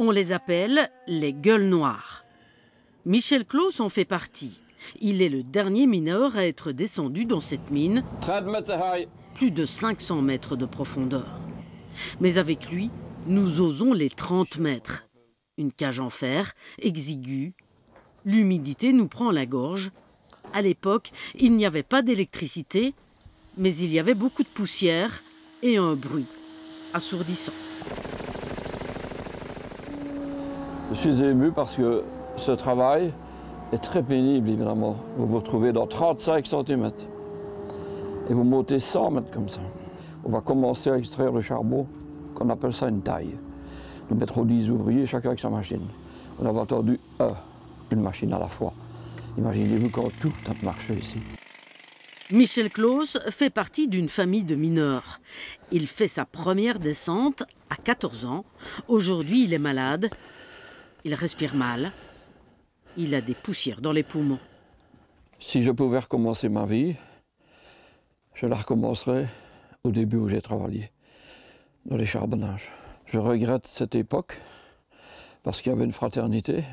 On les appelle les gueules noires. Michel Claus en fait partie. Il est le dernier mineur à être descendu dans cette mine, plus de 500 mètres de profondeur. Mais avec lui, nous osons les 30 mètres. Une cage en fer, exiguë. L'humidité nous prend la gorge. À l'époque, il n'y avait pas d'électricité, mais il y avait beaucoup de poussière et un bruit assourdissant. Je suis ému parce que ce travail est très pénible, évidemment. Vous vous retrouvez dans 35 cm. Et vous montez 100 mètres comme ça. On va commencer à extraire le charbon, qu'on appelle ça une taille. Nous mettrons 10 ouvriers, chacun avec sa machine. On a entendu euh, une machine à la fois. Imaginez-vous quand tout a marché ici. Michel Claus fait partie d'une famille de mineurs. Il fait sa première descente à 14 ans. Aujourd'hui, il est malade il respire mal. Il a des poussières dans les poumons. Si je pouvais recommencer ma vie, je la recommencerais au début où j'ai travaillé, dans les charbonnages. Je regrette cette époque parce qu'il y avait une fraternité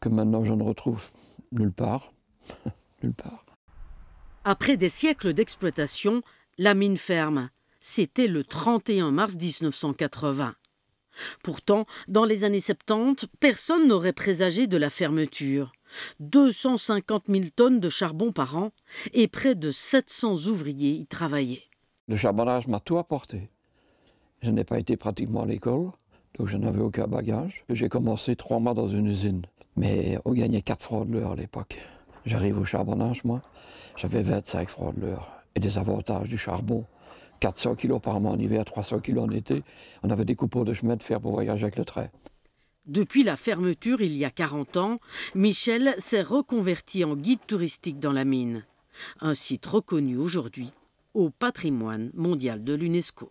que maintenant je ne retrouve nulle part. nulle part. Après des siècles d'exploitation, la mine ferme. C'était le 31 mars 1980. Pourtant, dans les années 70, personne n'aurait présagé de la fermeture. 250 000 tonnes de charbon par an et près de 700 ouvriers y travaillaient. Le charbonnage m'a tout apporté. Je n'ai pas été pratiquement à l'école, donc je n'avais aucun bagage. J'ai commencé trois mois dans une usine, mais on gagnait 4 francs de l'heure à l'époque. J'arrive au charbonnage, moi, j'avais 25 francs de l'heure. Et des avantages du charbon, 400 kg par mois en hiver, 300 kg en été. On avait des coupeaux de chemin de fer pour voyager avec le trait. Depuis la fermeture il y a 40 ans, Michel s'est reconverti en guide touristique dans la mine. Un site reconnu aujourd'hui au patrimoine mondial de l'UNESCO.